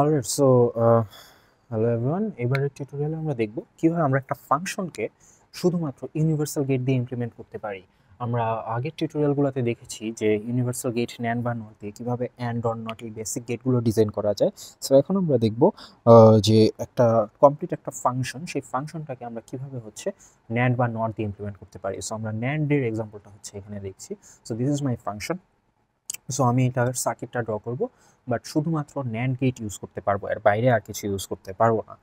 alright so hello everyone এবারে টিউটোরিয়ালে আমরা দেখব কীভাবে আমরা একটা ফাংশনকে শুধুমাত্র ইউনিভার্সাল গেট দিয়ে ইমপ্লিমেন্ট করতে পারি আমরা আগের টিউটোরিয়ালগুলোতে দেখেছি যে ইউনিভার্সাল গেট ন্যান্ড বা নট দিয়ে কীভাবে অ্যান্ড অন নট এই বেসিক গেটগুলো ডিজাইন করা যায় সো এখন আমরা দেখব uh, যে একটা কমপ্লিট একটা ফাংশন সেই ফাংশনটাকে আমরা কীভাবে হচ্ছে ন্যান্ড বা নট দিয়ে ইমপ্লিমেন্ট করতে পারি সো আমরা ন্যান্ডের এক্সাম্পলটা হচ্ছে এখানে দেখছি so this is my function so আমি এটা সার্কিটটা ড্র করবো বাট শুধুমাত্র ন্যান্ড গেট ইউজ করতে পারবো এর বাইরে আর কিছু ইউজ করতে পারবো না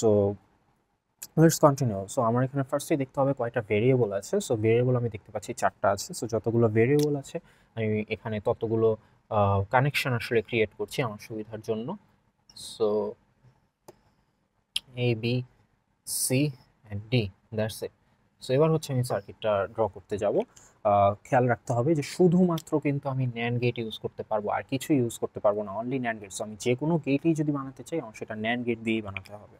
সো লেটস কন্টিনিউ সো আমার এখানে ফার্স্টেই দেখতে হবে কয়টা ভেরিয়েবল আছে সো ভেরিয়েবল আমি দেখতে পাচ্ছি চারটা আছে সো যতগুলো ভেরিয়েবল আছে আমি এখানে ততগুলো কানেকশন আসলে ক্রিয়েট করছি আমার সুবিধার জন্য so A B C and D that's it so এবার হচ্ছে আমি সার্কিটটা ড্র করতে যাব খেয়াল রাখতে হবে যে শুধুমাত্র কিন্তু আমি ন্যান গেট ইউজ করতে পারবো আর কিছু ইউজ করতে পারবো না অনলি ন্যান গেট সো আমি যে কোনো গেটই যদি বানাতে চাই আমার সেটা ন্যান গেট দিয়েই বানাতে হবে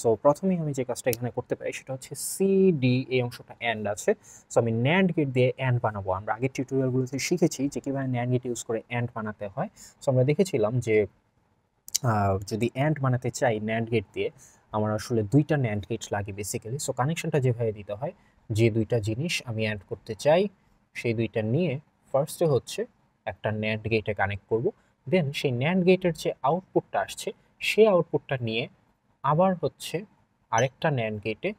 সো প্রথমেই আমি যে কাজটা এখানে করতে পারি সেটা হচ্ছে সি ডি এই অংশটা অ্যান্ড আছে সো আমি ন্যান্ড গেট দিয়ে অ্যান্ড বানাবো আমরা আগের টিউটোরিয়ালগুলোতে শিখেছি যে কীভাবে ন্যান্ড গেট ইউজ করে অ্যান্ড বানাতে হয় সো আমরা দেখেছিলাম যে যদি অ্যান্ড বানাতে চাই ন্যান্ড গেট দিয়ে আমার আসলে দুইটা ন্যান্ড গেট লাগে বেসিক্যালি সো কানেকশনটা যেভাবে দিতে হয় যে দুইটা জিনিস আমি অ্যাড করতে চাই সেই দুইটা নিয়ে ফার্স্টে হচ্ছে একটা ন্যাট গেটে কানেক্ট করব দেন সেই ন্যাট গেটের যে আউটপুটটা আসছে সেই আউটপুটটা নিয়ে আবার হচ্ছে আরেকটা ন্যাট গেটে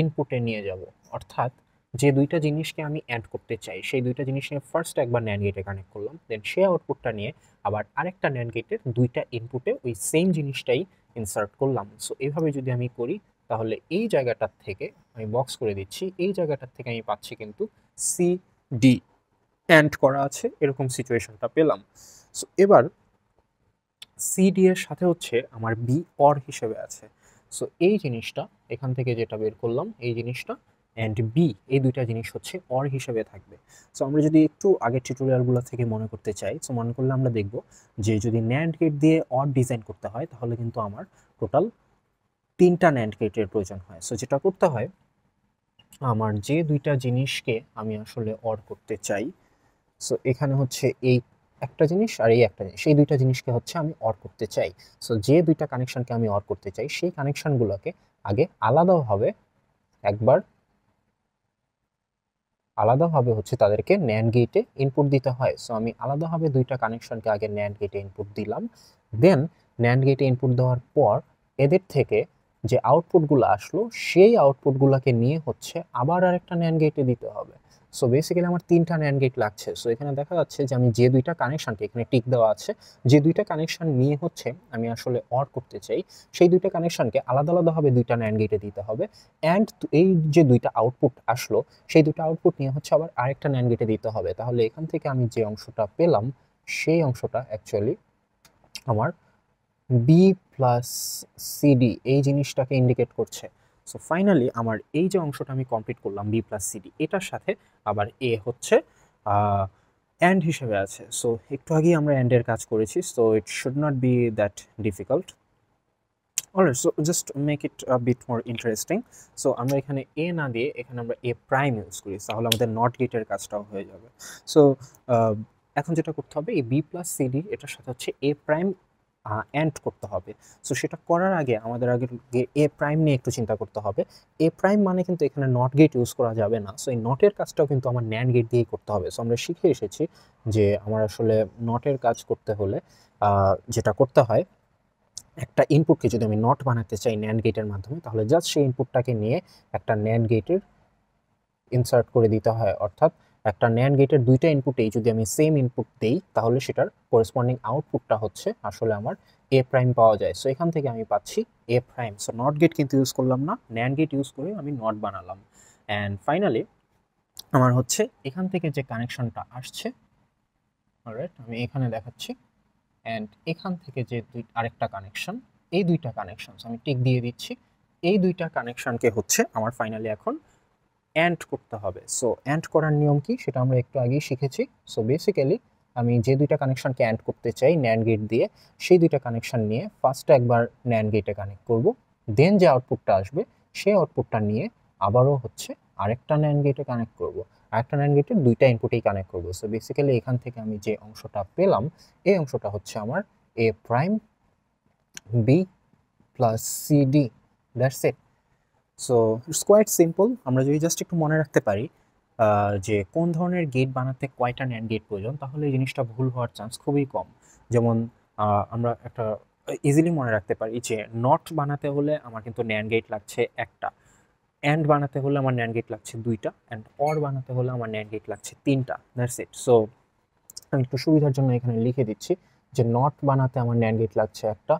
ইনপুটে নিয়ে যাব অর্থাৎ যে দুইটা জিনিসকে আমি অ্যাড করতে চাই সেই দুইটা জিনিস নিয়ে ফার্স্ট একবার ন্যান গেটে কানেক্ট করলাম দেন সেই আউটপুটটা নিয়ে আবার আরেকটা ন্যান গেটের দুইটা ইনপুটে ওই সেম জিনিসটাই ইনসার্ট করলাম সো এভাবে যদি আমি করি তাহলে এই জায়গাটার থেকে আমি বক্স করে দিচ্ছি এই জায়গাটার থেকে আমি পাচ্ছি কিন্তু সি ডি অ্যান্ড করা আছে এরকম সিচুয়েশনটা পেলাম সো এবার ডি এর সাথে হচ্ছে আমার বি অর হিসেবে আছে সো এই জিনিসটা এখান থেকে যেটা বের করলাম এই জিনিসটা অ্যান্ড বি এই দুইটা জিনিস হচ্ছে অর হিসেবে থাকবে সো আমরা যদি একটু আগের টিউটোরিয়ালগুলো থেকে মনে করতে চাই সো মনে করলে আমরা দেখব যে যদি ন্যান্ড গেট দিয়ে অর ডিজাইন করতে হয় তাহলে কিন্তু আমার টোটাল তিনটা ন্যান্ড গেটের প্রয়োজন হয় সো যেটা করতে হয় আমার যে দুইটা জিনিসকে আমি আসলে অর করতে চাই সো এখানে হচ্ছে এই একটা জিনিস আর এই একটা জিনিস এই দুইটা জিনিসকে হচ্ছে আমি অর করতে চাই সো যে দুইটা কানেকশানকে আমি অর করতে চাই সেই কানেকশানগুলোকে আগে আলাদাভাবে একবার আলাদাভাবে হচ্ছে তাদেরকে ন্যান্ড গেটে ইনপুট দিতে হয় সো আমি আলাদাভাবে দুইটা কানেকশনকে আগে ন্যান্ড গেটে ইনপুট দিলাম দেন ন্যান্ড গেটে ইনপুট দেওয়ার পর এদের থেকে যে আউটপুটগুলো আসলো সেই আউটপুটগুলোকে নিয়ে হচ্ছে আবার আরেকটা ন্যান গেটে দিতে হবে সো বেসিক্যালি আমার তিনটা ন্যান গেট লাগছে সো এখানে দেখা যাচ্ছে যে আমি যে দুইটা কানেকশানকে এখানে টিক দেওয়া আছে যে দুইটা কানেকশান নিয়ে হচ্ছে আমি আসলে অর করতে চাই সেই দুইটা কানেকশানকে আলাদা আলাদাভাবে দুইটা ন্যান গেটে দিতে হবে অ্যান্ড এই যে দুইটা আউটপুট আসলো সেই দুইটা আউটপুট নিয়ে হচ্ছে আবার আরেকটা ন্যান গেটে দিতে হবে তাহলে এখান থেকে আমি যে অংশটা পেলাম সেই অংশটা অ্যাকচুয়ালি আমার বি প্লাস সিডি এই জিনিসটাকে ইন্ডিকেট করছে সো ফাইনালি আমার এই যে অংশটা আমি কমপ্লিট করলাম বি প্লাস সিডি এটার সাথে আবার এ হচ্ছে অ্যান্ড হিসেবে আছে সো একটু আগেই আমরা অ্যান্ডের কাজ করেছি so it should not be that difficult alright so just make it bit more interesting so আমরা এখানে এ না দিয়ে এখানে আমরা এ প্রাইম ইউজ করি তাহলে আমাদের নট গেটের কাজটাও হয়ে যাবে সো এখন যেটা করতে হবে এই বি প্লাস সিডি এটার সাথে হচ্ছে এ প্রাইম অ্যান্ড করতে হবে সো সেটা করার আগে আমাদের আগে এ প্রাইম নিয়ে একটু চিন্তা করতে হবে এ প্রাইম মানে কিন্তু এখানে নট গেট ইউজ করা যাবে না সো এই নটের কাজটাও কিন্তু আমার ন্যান্ড গেট দিয়েই করতে হবে সো আমরা শিখে এসেছি যে আমার আসলে নটের কাজ করতে হলে যেটা করতে হয় একটা ইনপুটকে যদি আমি নট বানাতে চাই ন্যান্ড গেটের মাধ্যমে তাহলে জাস্ট সেই ইনপুটটাকে নিয়ে একটা ন্যান্ড গেটের ইনসার্ট করে দিতে হয় অর্থাৎ একটা ন্যান গেটের দুইটা ইনপুটেই যদি আমি সেম ইনপুট দেই তাহলে সেটার করেসপন্ডিং আউটপুটটা হচ্ছে আসলে আমার এ প্রাইম পাওয়া যায় সো এখান থেকে আমি পাচ্ছি A prime so not gate কিন্তু ইউজ করলাম না ন্যান গেট ইউজ করে আমি নট বানালাম অ্যান্ড ফাইনালি আমার হচ্ছে এখান থেকে যে কানেকশনটা আসছে রাইট আমি এখানে দেখাচ্ছি অ্যান্ড এখান থেকে যে দুই আরেকটা কানেকশন এই দুইটা কানেকশন আমি টিক দিয়ে দিচ্ছি এই দুইটা কানেকশনকে হচ্ছে আমার ফাইনালি এখন অ্যান্ড করতে হবে সো অ্যান্ড করার নিয়ম কি সেটা আমরা একটু আগেই শিখেছি সো বেসিক্যালি আমি যে দুইটা কানেকশানকে অ্যান্ড করতে চাই ন্যান্ড গেট দিয়ে সেই দুইটা কানেকশান নিয়ে ফার্স্টে একবার ন্যান্ড গেটে কানেক্ট করব দেন যে আউটপুটটা আসবে সেই আউটপুটটা নিয়ে আবারও হচ্ছে আরেকটা ন্যান্ড গেটে কানেক্ট করব আরেকটা ন্যান্ড গেটে দুইটা ইনপুটেই কানেক্ট করব সো বেসিক্যালি এখান থেকে আমি যে অংশটা পেলাম এই অংশটা হচ্ছে আমার A prime B plus C D that's it so it's quite simple আমরা যদি জাস্ট একটু মনে রাখতে পারি যে কোন ধরনের গেট বানাতে কয়টা ন্যান্ড গেট প্রয়োজন তাহলে এই জিনিসটা ভুল হওয়ার চান্স খুবই কম যেমন আমরা একটা ইজিলি মনে রাখতে পারি যে নট বানাতে হলে আমার কিন্তু ন্যান্ড গেট লাগছে একটা অ্যান্ড বানাতে হলে আমার ন্যান্ড গেট লাগছে দুইটা অ্যান্ড অর বানাতে হলে আমার ন্যান্ড গেট লাগছে তিনটা দ্যাটস ইট সো আমি একটু সুবিধার জন্য এখানে লিখে দিচ্ছি যে নট বানাতে আমার ন্যান্ড গেট লাগছে একটা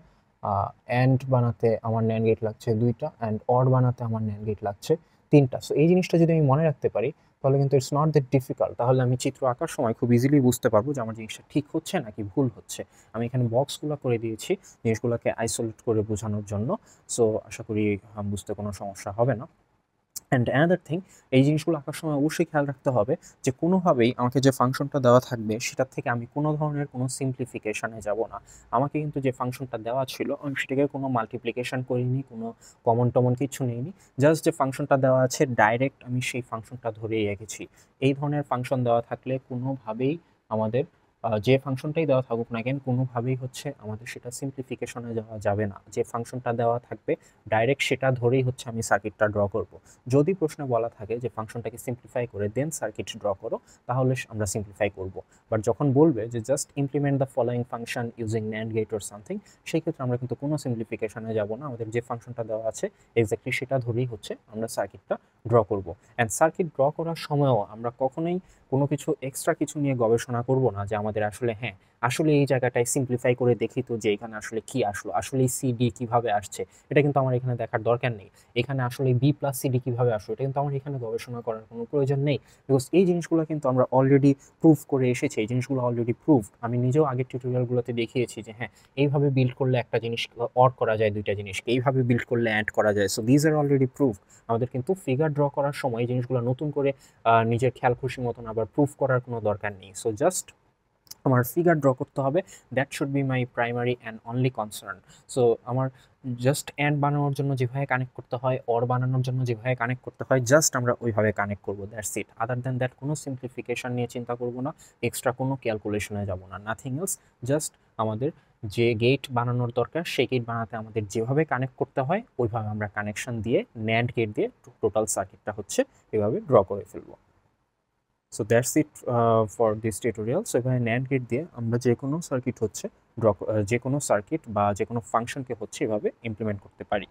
অ্যান্ড বানাতে আমার ন্যান গেট লাগছে দুইটা অ্যান্ড অড বানাতে আমার ন্যান গেট লাগছে তিনটা সো এই জিনিসটা যদি আমি মনে রাখতে পারি তাহলে কিন্তু ইটস নট দ্যাট ডিফিকাল্ট তাহলে আমি চিত্র আঁকার সময় খুব ইজিলি বুঝতে পারবো যে আমার জিনিসটা ঠিক হচ্ছে নাকি ভুল হচ্ছে আমি এখানে বক্সগুলো করে দিয়েছি জিনিসগুলোকে আইসোলেট করে বোঝানোর জন্য সো আশা করি বুঝতে কোনো সমস্যা হবে না অ্যান্ড অ্যানাদার থিং এই জিনিসগুলো আঁকার সময় অবশ্যই খেয়াল রাখতে হবে যে কোনোভাবেই আমাকে যে ফাংশনটা দেওয়া থাকবে সেটার থেকে আমি কোনো ধরনের কোনো সিম্পলিফিকেশানে যাব না আমাকে কিন্তু যে ফাংশনটা দেওয়া ছিল আমি সেটাকে কোনো মাল্টিপ্লিকেশান করিনি কোনো কমন টমন কিছু নিইনি জাস্ট যে ফাংশনটা দেওয়া আছে ডাইরেক্ট আমি সেই ফাংশনটা ধরেই রেখেছি এই ধরনের ফাংশন দেওয়া থাকলে কোনোভাবেই আমাদের যে ফাংশনটাই দেওয়া থাকুক না কেন কোনোভাবেই হচ্ছে আমাদের সেটা সিম্পলিফিকেশনে যাওয়া যাবে না যে ফাংশনটা দেওয়া থাকবে ডাইরেক্ট সেটা ধরেই হচ্ছে আমি সার্কিটটা ড্র করব যদি প্রশ্নে বলা থাকে যে ফাংশনটাকে সিম্পলিফাই করে দেন সার্কিট ড্র করো তাহলে আমরা সিম্পলিফাই করব বাট যখন বলবে যে just implement the following function using NAND gate or something সেই ক্ষেত্রে আমরা কিন্তু কোনো সিম্পলিফিকেশনে যাব না আমাদের যে ফাংশনটা দেওয়া আছে এক্স্যাক্টলি সেটা ধরেই হচ্ছে আমরা সার্কিটটা ড্র করব অ্যান্ড সার্কিট ড্র করার সময়ও আমরা কখনোই কোনো কিছু এক্সট্রা কিছু নিয়ে গবেষণা করব না যে আমাদের আসলে হ্যাঁ আসলে এই জায়গাটায় সিম্পলিফাই করে দেখি তো যে এখানে আসলে কি আসলো আসলে সিডি কীভাবে আসছে এটা কিন্তু আমার এখানে দেখার দরকার নেই এখানে আসলে বি প্লাস সিডি কীভাবে আসলো এটা কিন্তু আমার এখানে গবেষণা করার কোনো প্রয়োজন নেই বিকজ এই জিনিসগুলো কিন্তু আমরা অলরেডি প্রুভ করে এসেছি এই জিনিসগুলো অলরেডি প্রুভ আমি নিজেও আগের টিউটোরিয়ালগুলোতে দেখিয়েছি যে হ্যাঁ এইভাবে বিল্ড করলে একটা জিনিস অড করা যায় দুইটা জিনিসকে এইভাবে বিল্ড করলে অ্যাড করা যায় so these are already prove আমাদের কিন্তু ফিগার ড্র করার সময় জিনিসগুলো নতুন করে নিজের খেয়াল খুশি মতন আবার প্রুফ করার কোনো দরকার নেই সো জাস্ট আমার ফিগার ড্র করতে হবে that should be my primary and only concern so আমার জাস্ট অ্যান্ড বানানোর জন্য যেভাবে কানেক্ট করতে হয় অর বানানোর জন্য যেভাবে কানেক্ট করতে হয় জাস্ট আমরা ওইভাবে কানেক্ট করবো that's it other than that কোনো সিম্পলিফিকেশান নিয়ে চিন্তা করবো না এক্সট্রা কোনো ক্যালকুলেশনে যাবো না নাথিং এলস জাস্ট আমাদের যে গেট বানানোর দরকার সেই গেট বানাতে আমাদের যেভাবে কানেক্ট করতে হয় ওইভাবে আমরা কানেকশন দিয়ে ন্যান্ড গেট দিয়ে টোটাল সার্কিটটা হচ্ছে এভাবে ড্র করে ফেলবো so that's it for this tutorial so এখানে ন্যান্ড গেট দিয়ে আমরা যে কোনো সার্কিট হচ্ছে ড্র যে কোনো সার্কিট বা যে কোনো ফাংশনকে হচ্ছে এভাবে ইমপ্লিমেন্ট করতে পারি